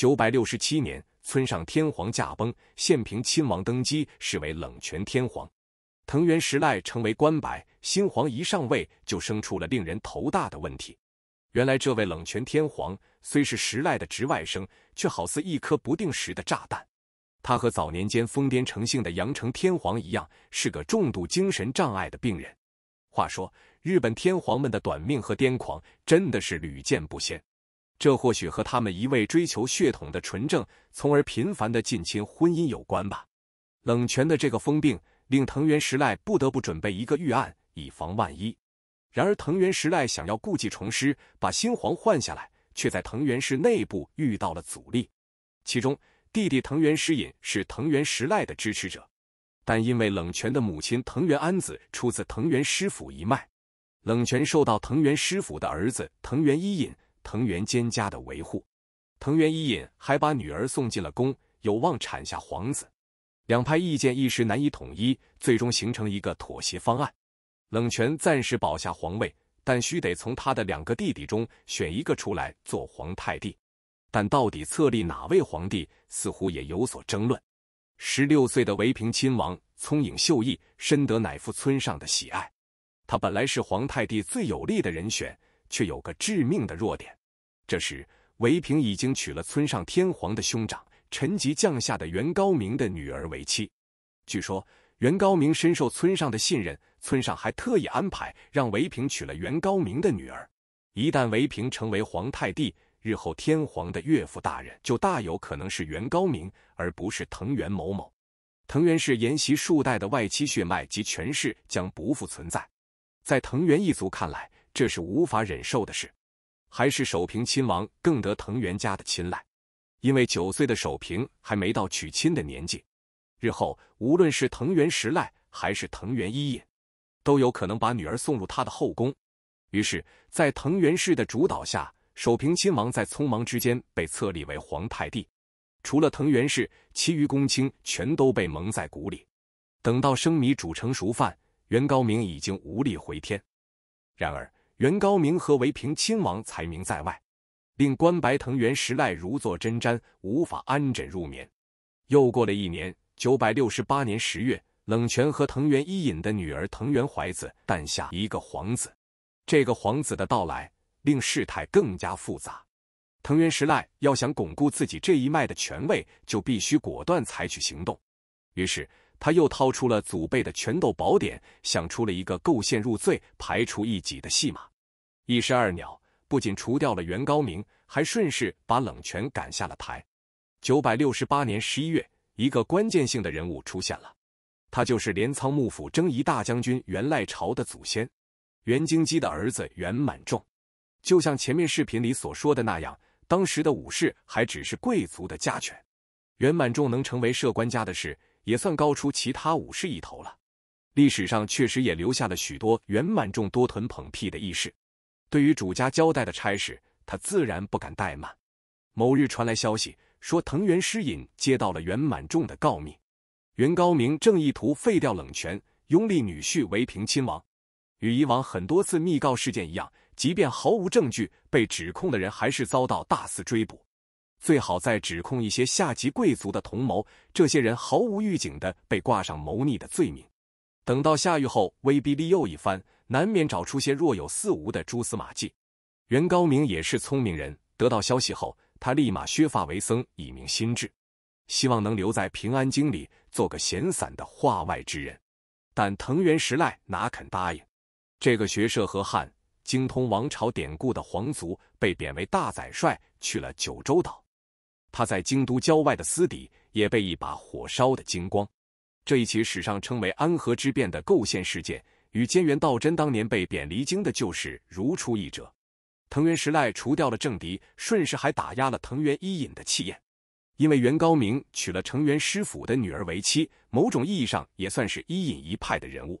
九百六十七年，村上天皇驾崩，宪平亲王登基，是为冷泉天皇。藤原时赖成为官白。新皇一上位，就生出了令人头大的问题。原来这位冷泉天皇虽是时赖的侄外甥，却好似一颗不定时的炸弹。他和早年间疯癫成性的阳城天皇一样，是个重度精神障碍的病人。话说，日本天皇们的短命和癫狂，真的是屡见不鲜。这或许和他们一味追求血统的纯正，从而频繁的近亲婚姻有关吧。冷泉的这个疯病，令藤原时赖不得不准备一个预案，以防万一。然而，藤原时赖想要故技重施，把新皇换下来，却在藤原氏内部遇到了阻力。其中，弟弟藤原时隐是藤原时赖的支持者，但因为冷泉的母亲藤原安子出自藤原师府一脉，冷泉受到藤原师府的儿子藤原伊隐。藤原兼家的维护，藤原伊隐还把女儿送进了宫，有望产下皇子。两派意见一时难以统一，最终形成一个妥协方案。冷泉暂时保下皇位，但需得从他的两个弟弟中选一个出来做皇太弟。但到底册立哪位皇帝，似乎也有所争论。十六岁的维平亲王聪颖秀逸，深得乃父村上的喜爱。他本来是皇太弟最有力的人选。却有个致命的弱点。这时，韦平已经娶了村上天皇的兄长陈吉将下的袁高明的女儿为妻。据说，袁高明深受村上的信任，村上还特意安排让韦平娶了袁高明的女儿。一旦韦平成为皇太帝，日后天皇的岳父大人就大有可能是袁高明，而不是藤原某某。藤原氏沿袭数代的外戚血脉及权势将不复存在。在藤原一族看来。这是无法忍受的事，还是守平亲王更得藤原家的青睐？因为九岁的守平还没到娶亲的年纪，日后无论是藤原时赖还是藤原一隐，都有可能把女儿送入他的后宫。于是，在藤原氏的主导下，守平亲王在匆忙之间被册立为皇太帝。除了藤原氏，其余公卿全都被蒙在鼓里。等到生米煮成熟饭，袁高明已经无力回天。然而。袁高明和为平亲王才名在外，令关白藤原时赖如坐针毡，无法安枕入眠。又过了一年，九百六十八年十月，冷泉和藤原伊隐的女儿藤原怀子诞下一个皇子。这个皇子的到来令事态更加复杂。藤原时赖要想巩固自己这一脉的权位，就必须果断采取行动。于是，他又掏出了祖辈的权斗宝典，想出了一个构陷入罪、排除异己的戏码。一石二鸟，不仅除掉了袁高明，还顺势把冷泉赶下了台。九百六十八年十一月，一个关键性的人物出现了，他就是镰仓幕府征夷大将军袁赖朝的祖先，袁京基的儿子袁满仲。就像前面视频里所说的那样，当时的武士还只是贵族的家犬，袁满仲能成为摄官家的事，也算高出其他武士一头了。历史上确实也留下了许多袁满仲多臀捧屁的轶事。对于主家交代的差事，他自然不敢怠慢。某日传来消息，说藤原诗隐接到了袁满众的告密，袁高明正意图废掉冷泉，拥立女婿为平亲王。与以往很多次密告事件一样，即便毫无证据，被指控的人还是遭到大肆追捕。最好再指控一些下级贵族的同谋，这些人毫无预警的被挂上谋逆的罪名，等到下狱后，威逼利诱一番。难免找出些若有似无的蛛丝马迹。袁高明也是聪明人，得到消息后，他立马削发为僧，以明心志，希望能留在平安京里做个闲散的画外之人。但藤原时赖哪肯答应？这个学社河汉、精通王朝典故的皇族，被贬为大宰帅，去了九州岛。他在京都郊外的私邸也被一把火烧得精光。这一起史上称为安和之变的构陷事件。与菅原道真当年被贬离京的旧事如出一辙，藤原时赖除掉了政敌，顺势还打压了藤原伊隐的气焰。因为袁高明娶了成原师府的女儿为妻，某种意义上也算是一隐一派的人物。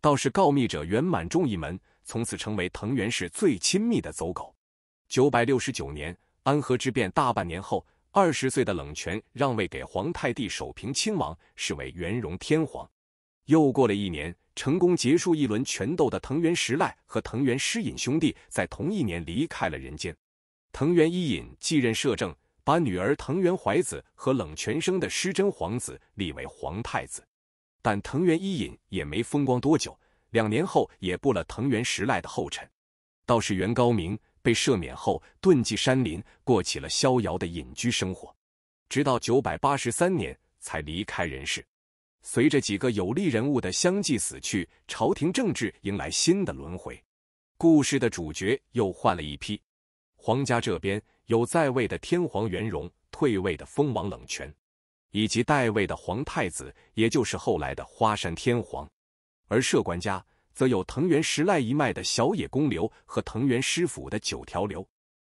倒是告密者圆满众一门，从此成为藤原氏最亲密的走狗。九百六十九年，安和之变大半年后，二十岁的冷泉让位给皇太帝守平亲王，是为元荣天皇。又过了一年。成功结束一轮拳斗的藤原时赖和藤原诗隐兄弟，在同一年离开了人间。藤原一隐继任摄政，把女儿藤原怀子和冷泉生的师真皇子立为皇太子。但藤原一隐也没风光多久，两年后也步了藤原时赖的后尘。道士袁高明被赦免后，遁迹山林，过起了逍遥的隐居生活，直到九百八十三年才离开人世。随着几个有利人物的相继死去，朝廷政治迎来新的轮回，故事的主角又换了一批。皇家这边有在位的天皇元荣、退位的封王冷泉，以及代位的皇太子，也就是后来的花山天皇。而摄官家则有藤原时赖一脉的小野公流和藤原师傅的九条流。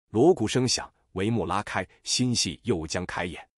锣鼓声响，帷幕拉开，新戏又将开演。